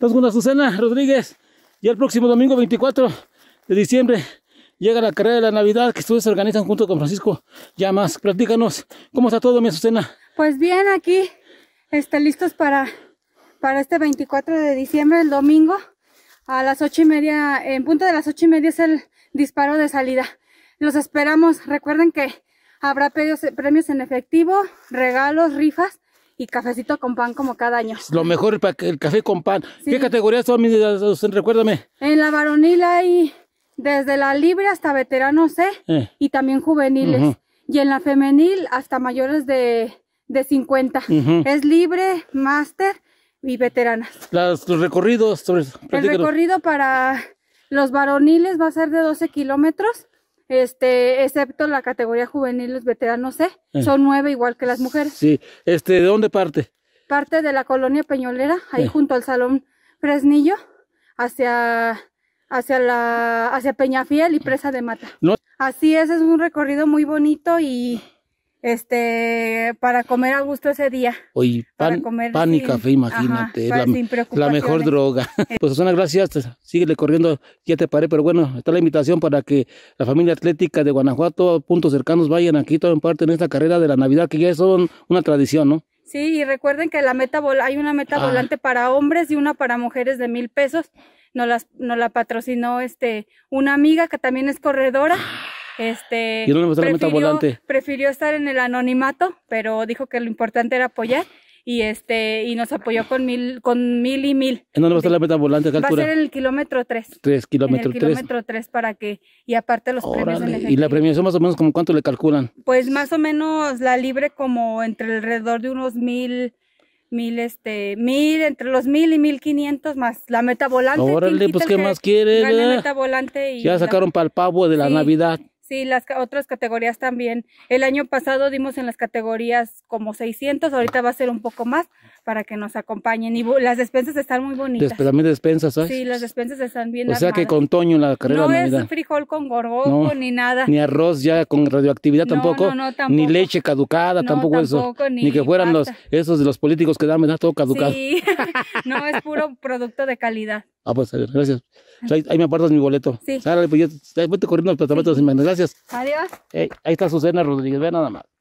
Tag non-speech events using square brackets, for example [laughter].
Estamos con Azucena Rodríguez. Y el próximo domingo 24 de diciembre llega la carrera de la Navidad que ustedes organizan junto con Francisco más, Platícanos, ¿cómo está todo, mi Azucena? Pues bien, aquí este, listos para, para este 24 de diciembre, el domingo, a las ocho y media, en punto de las ocho y media es el disparo de salida. Los esperamos. Recuerden que habrá premios en efectivo, regalos, rifas y cafecito con pan como cada año. Lo mejor para el café con pan. ¿Qué categorías son? Recuérdame. En la varonil hay desde la libre hasta veteranos C ¿eh? eh. y también juveniles. Y en la femenil hasta mayores de, de 50. Es libre, máster y veteranas. Las, los recorridos. el recorrido para los varoniles va a ser de 12 kilómetros este, excepto la categoría juvenil, los veteranos eh. eh. son nueve igual que las mujeres. Sí, este, ¿de dónde parte? Parte de la colonia Peñolera, ahí eh. junto al Salón Fresnillo, hacia, hacia, la, hacia Peñafiel y ah. Presa de Mata. No. Así es, es un recorrido muy bonito y este para comer a gusto ese día. Hoy pan, y café, imagínate, la, mejor droga. [laughs] [laughs] pues Susana, gracias, síguele corriendo, ya te paré, pero bueno, está la invitación para que la familia atlética de Guanajuato, puntos cercanos, vayan aquí, tomen parte en esta carrera de la Navidad, que ya es una tradición, ¿no? Sí, y recuerden que la meta hay una meta ah. volante para hombres y una para mujeres de mil pesos. Nos, las, nos la patrocinó este una amiga que también es corredora. Ah. Este, prefirió, estar en el anonimato, pero dijo que lo importante era apoyar y este y nos apoyó con mil con mil y mil. va a estar la meta volante? va a ser en el kilómetro tres tres kilómetro en el kilómetro para que y aparte los premios ¿Y la premiación más o menos como cuánto le calculan? Pues más o menos la libre como entre alrededor de unos mil mil este mil entre los mil y mil quinientos más la meta volante órale pues qué más quiere ya sacaron para el pavo de la navidad Sí, las otras categorías también. El año pasado dimos en las categorías como 600, ahorita va a ser un poco más, para que nos acompañen. Y las despensas están muy bonitas. también despensas, ¿sabes? Sí, las despensas están bien O sea que con Toño la carrera No es frijol con gorgojo ni nada. Ni arroz ya con radioactividad tampoco, no, tampoco, Ni leche caducada tampoco, eso. Ni, ni, que fueran los esos de los políticos que dan, ¿verdad? Todo caducado. Sí, [laughs] no es puro producto de calidad. Ah, pues gracias. Pues ahí, me apartas mi boleto. Sí. Sárale, pues yo vete corriendo los platamentos. Gracias. Adiós. ahí está Susana Rodríguez. Ve nada más.